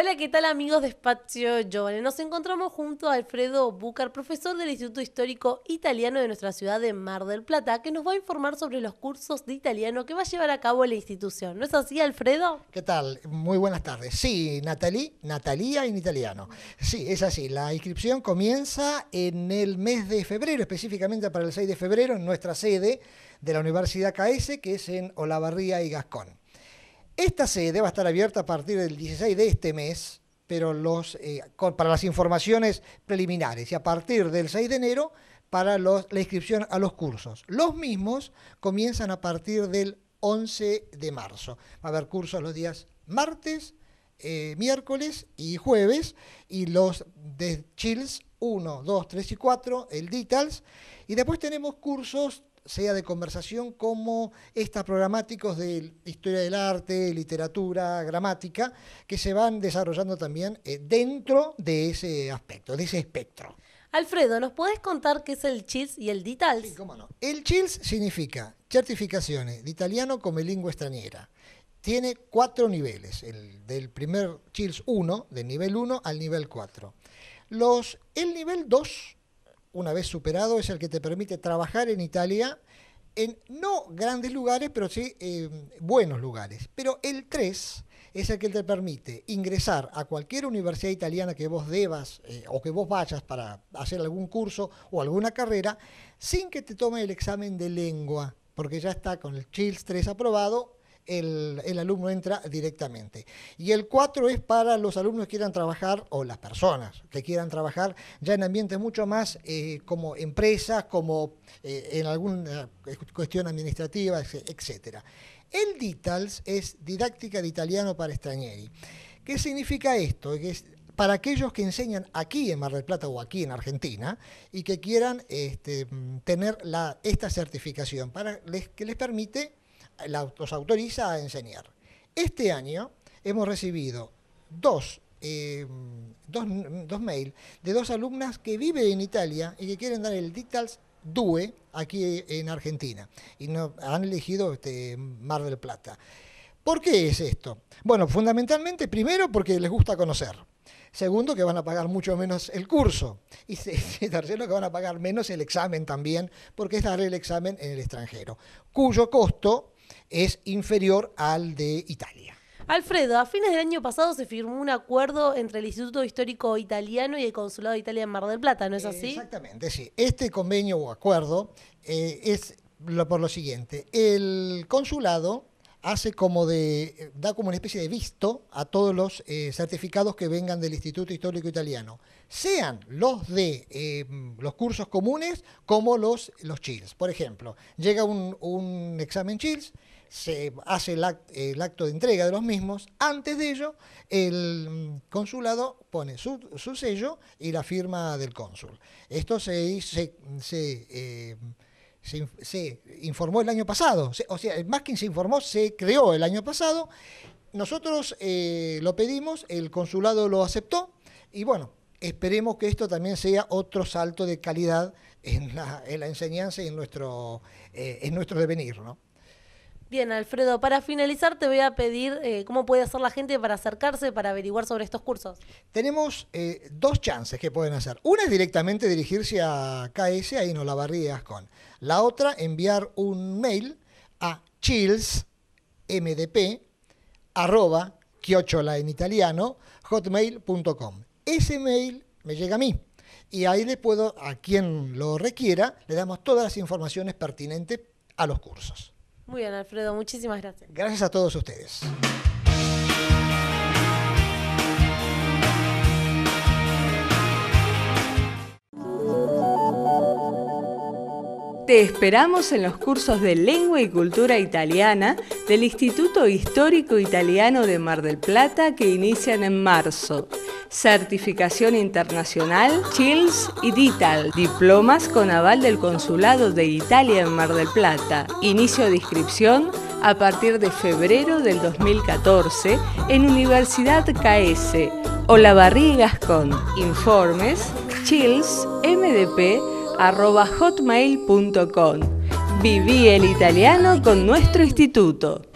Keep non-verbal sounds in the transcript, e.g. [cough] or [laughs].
Hola, ¿qué tal amigos de Espacio Giovane? Nos encontramos junto a Alfredo Bucar, profesor del Instituto Histórico Italiano de nuestra ciudad de Mar del Plata, que nos va a informar sobre los cursos de italiano que va a llevar a cabo la institución. ¿No es así, Alfredo? ¿Qué tal? Muy buenas tardes. Sí, Natalí, Natalia en italiano. Sí, es así. La inscripción comienza en el mes de febrero, específicamente para el 6 de febrero, en nuestra sede de la Universidad KS, que es en Olavarría y Gascón. Esta sede va a estar abierta a partir del 16 de este mes, pero eh, para las informaciones preliminares y a partir del 6 de enero para la inscripción a los cursos. Los mismos comienzan a partir del 11 de marzo. Va a haber cursos los días martes, eh, miércoles y jueves y los de Chills 1, 2, 3 y 4, el Details. Y después tenemos cursos sea de conversación como estas programáticos de historia del arte, literatura, gramática, que se van desarrollando también eh, dentro de ese aspecto, de ese espectro. Alfredo, ¿nos puedes contar qué es el CHILS y el DITALS? Sí, cómo no. El CHILS significa certificaciones de italiano como lengua extranjera. Tiene cuatro niveles, el del primer CHILS 1, del nivel 1 al nivel 4. Los, el nivel 2 una vez superado, es el que te permite trabajar en Italia en no grandes lugares, pero sí eh, buenos lugares. Pero el 3 es el que te permite ingresar a cualquier universidad italiana que vos debas eh, o que vos vayas para hacer algún curso o alguna carrera sin que te tome el examen de lengua, porque ya está con el CHILS 3 aprobado el, alumno entra directamente. Y el 4 es para los alumnos que quieran trabajar o las personas que quieran trabajar ya en ambientes mucho más eh, como empresas, como eh, en alguna cuestión administrativa, etc. El DITALS es didáctica de italiano para Extrañeri. ¿Qué significa esto? es para aquellos que enseñan aquí en Mar del Plata o aquí en Argentina y que quieran este, tener esta certificación, para que les permite los autoriza a enseñar. Este año hemos recibido dos, eh, dos, mails de dos alumnas que viven en Italia y que quieren dar el Dictals DUE aquí en Argentina y han elegido este, Mar del Plata. ¿Por qué es esto? Bueno, fundamentalmente, primero, porque les gusta conocer. Segundo, que van a pagar mucho menos el curso. Y [laughs] tercero, que van a pagar menos el examen también, porque es dar el examen en el extranjero, cuyo costo es inferior al de Italia. Alfredo, a fines del año pasado se firmó un acuerdo entre el Instituto Histórico Italiano y el Consulado de Italia en Mar del Plata, ¿no es así? Exactamente, sí. Este convenio o acuerdo eh, es por lo siguiente. El consulado hace como de, da como una especie de visto a todos los eh, certificados que vengan del Instituto Histórico Italiano, sean los de eh, los cursos comunes como los, los CHILS. Por ejemplo, llega un, un examen CHILS se hace el, acto de entrega de los mismos. Antes de ello, el consulado pone su, sello y la firma del cónsul. Esto se, eh, informó el año pasado, o sea, más que se informó, se creó el año pasado. Nosotros eh, lo pedimos, el consulado lo aceptó y bueno, esperemos que esto también sea otro salto de calidad en la, enseñanza y en nuestro, eh, en nuestro devenir, ¿no? Bien, Alfredo, para finalizar te voy a pedir eh, cómo puede hacer la gente para acercarse, para averiguar sobre estos cursos. Tenemos eh, dos chances que pueden hacer. Una es directamente dirigirse a KS, ahí no la barrías con. La otra, enviar un mail a chillsmdp.com. en italiano, hotmail.com. Ese mail me llega a mí y ahí le puedo, a quien lo requiera, le damos todas las informaciones pertinentes a los cursos. Muy bien, Alfredo, muchísimas gracias. Gracias a todos ustedes. Te esperamos en los cursos de Lengua y Cultura Italiana del Instituto Histórico Italiano de Mar del Plata que inician en marzo certificación internacional, CHILS y DITAL, diplomas con aval del Consulado de Italia en Mar del Plata, inicio de inscripción a partir de febrero del 2014 en Universidad KS, barrigas con Informes, hotmail.com. Viví el italiano con nuestro instituto.